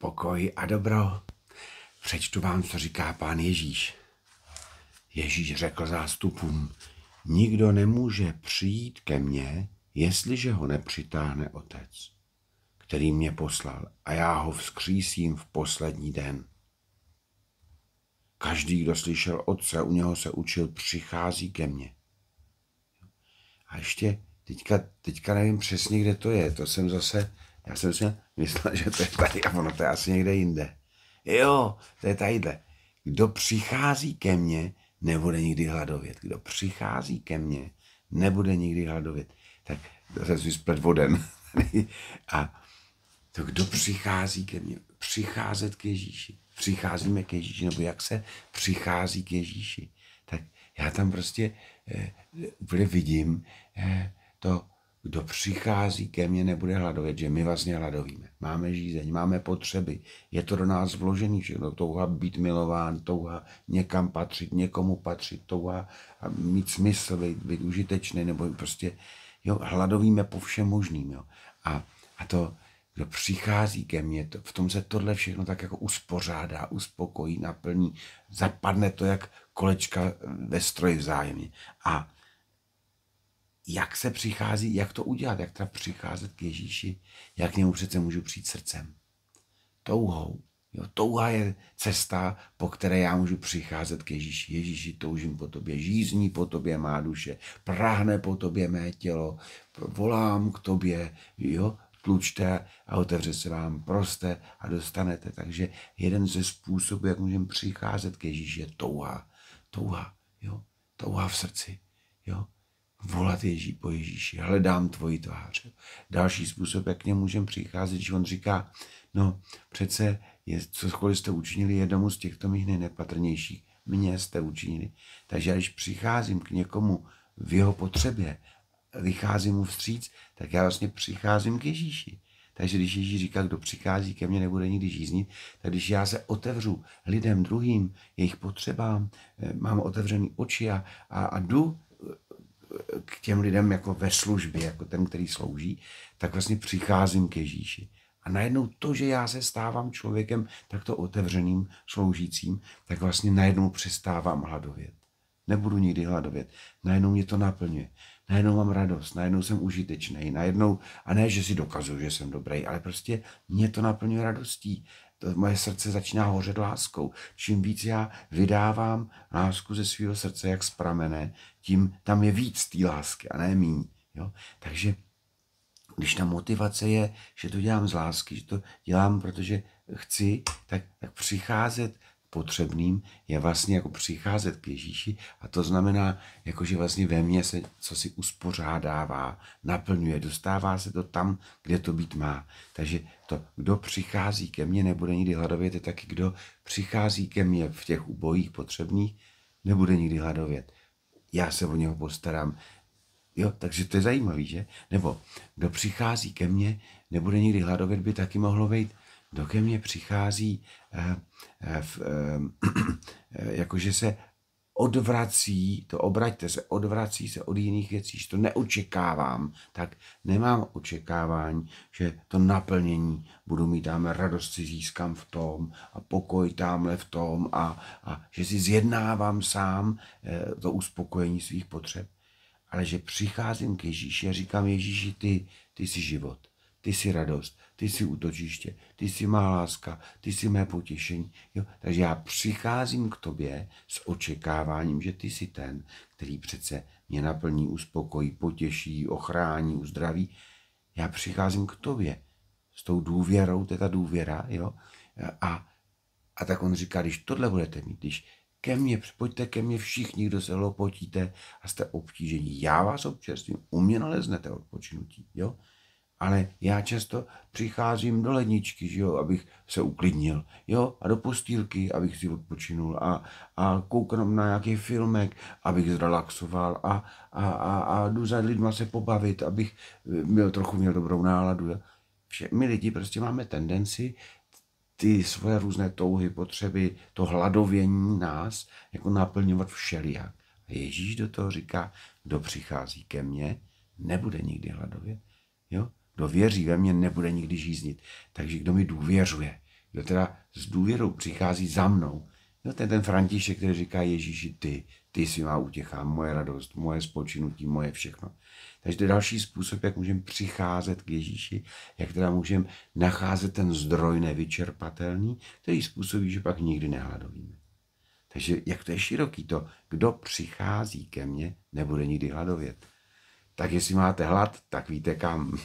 pokoj a dobro. Přečtu vám, co říká pán Ježíš. Ježíš řekl zástupům, nikdo nemůže přijít ke mně, jestliže ho nepřitáhne otec, který mě poslal a já ho vzkřísím v poslední den. Každý, kdo slyšel otce, u něho se učil, přichází ke mně. A ještě teďka, teďka nevím přesně, kde to je, to jsem zase já jsem si myslel, že to je tady a ono to je asi někde jinde. Jo, to je tadyhle. Kdo přichází ke mně, nebude nikdy hladovět. Kdo přichází ke mně, nebude nikdy hladovět. Tak se si splet voden. a to kdo přichází ke mně? Přicházet k Ježíši. Přicházíme k Ježíši, nebo jak se přichází k Ježíši. Tak já tam prostě eh, úplně vidím eh, to kdo přichází ke mně, nebude hladovět, že my vlastně hladovíme. Máme žízeň, máme potřeby, je to do nás vložený všechno. Touha být milován, touha někam patřit, někomu patřit, touha mít smysl, být, být užitečný, nebo prostě jo, hladovíme po všem možným. Jo. A, a to, kdo přichází ke mně, to, v tom se tohle všechno tak jako uspořádá, uspokojí, naplní, zapadne to jak kolečka eh, ve stroji vzájemně. A jak se přichází, jak to udělat, jak teda přicházet k Ježíši, jak k němu přece můžu přijít srdcem. Touhou. Jo, touha je cesta, po které já můžu přicházet k Ježíši. Ježíši, toužím po tobě, žízní po tobě má duše, prahne po tobě mé tělo, volám k tobě, jo, tlučte a otevře se vám, proste a dostanete. Takže jeden ze způsobů, jak můžeme přicházet k Ježíši, je touha. Touha, jo, touha v srdci, jo volat Ježí po Ježíši, hledám tvoji tvář. Další způsob, jak k němu můžeme přicházet, když on říká, no přece je, cokoliv jste učinili jednomu z těchto mých nejnepatrnějších, mě jste učinili. Takže když přicházím k někomu v jeho potřebě, vycházím mu vstříc, tak já vlastně přicházím k Ježíši. Takže když Ježíš říká, kdo přichází ke mně, nebude nikdy žíznit, tak když já se otevřu lidem druhým, jejich potřebám, eh, mám otevřený oči a, a, a jdu těm lidem jako ve službě, jako ten, který slouží, tak vlastně přicházím k Ježíši. A najednou to, že já se stávám člověkem takto otevřeným, sloužícím, tak vlastně najednou přestávám hladovět. Nebudu nikdy hladovět. Najednou mě to naplňuje. Najednou mám radost, najednou jsem užitečný, najednou, a ne, že si dokazuju, že jsem dobrý, ale prostě mě to naplňuje radostí to moje srdce začíná hořet láskou. Čím víc já vydávám lásku ze svého srdce, jak z pramene, tím tam je víc té lásky a ne míň. Jo? Takže když ta motivace je, že to dělám z lásky, že to dělám, protože chci, tak, tak přicházet potřebným je vlastně jako přicházet k Ježíši a to znamená, jako že vlastně ve mně se co si uspořádává, naplňuje, dostává se to tam, kde to být má. Takže to, kdo přichází ke mně, nebude nikdy hladovět, je taky kdo přichází ke mně v těch ubojích potřebných, nebude nikdy hladovět. Já se o něho postarám. Jo, takže to je zajímavý, že? Nebo kdo přichází ke mně, nebude nikdy hladovět, by taky mohlo být to ke mně přichází, eh, eh, eh, jakože se odvrací, to obraťte se, odvrací se od jiných věcí, že to neočekávám, tak nemám očekávání, že to naplnění budu mít tam radost si získám v tom a pokoj tamhle v tom a, a že si zjednávám sám e, to uspokojení svých potřeb, ale že přicházím k Ježíši a říkám Ježíši, ty, ty jsi život ty jsi radost, ty jsi útočiště, ty jsi má láska, ty jsi mé potěšení. Jo? Takže já přicházím k tobě s očekáváním, že ty jsi ten, který přece mě naplní, uspokojí, potěší, ochrání, uzdraví. Já přicházím k tobě s tou důvěrou, to je ta důvěra, jo? A, a tak on říká, když tohle budete mít, když ke mně, pojďte ke mně všichni, kdo se lopotíte a jste obtížení. Já vás občerstvím, u mě naleznete odpočinutí. Jo? ale já často přicházím do ledničky, že jo, abych se uklidnil, jo, a do postýlky, abych si odpočinul a, a koukám na nějaký filmek, abych zrelaxoval a, a, a, a jdu za lidma se pobavit, abych byl eh, trochu měl dobrou náladu. Jo. Vše, my lidi prostě máme tendenci ty svoje různé touhy, potřeby, to hladovění nás, jako naplňovat všelijak. A Ježíš do toho říká, kdo přichází ke mně, nebude nikdy hladovět, Jo? Kdo věří ve mě, nebude nikdy žíznit. Takže kdo mi důvěřuje, kdo teda s důvěrou přichází za mnou, no to je ten František, který říká Ježíši, ty, ty si má útěcha, moje radost, moje spočinutí, moje všechno. Takže to je další způsob, jak můžeme přicházet k Ježíši, jak teda můžeme nacházet ten zdroj nevyčerpatelný, který způsobí, že pak nikdy nehladovíme. Takže jak to je široký to, kdo přichází ke mně, nebude nikdy hladovět. Tak jestli máte hlad, tak víte kam.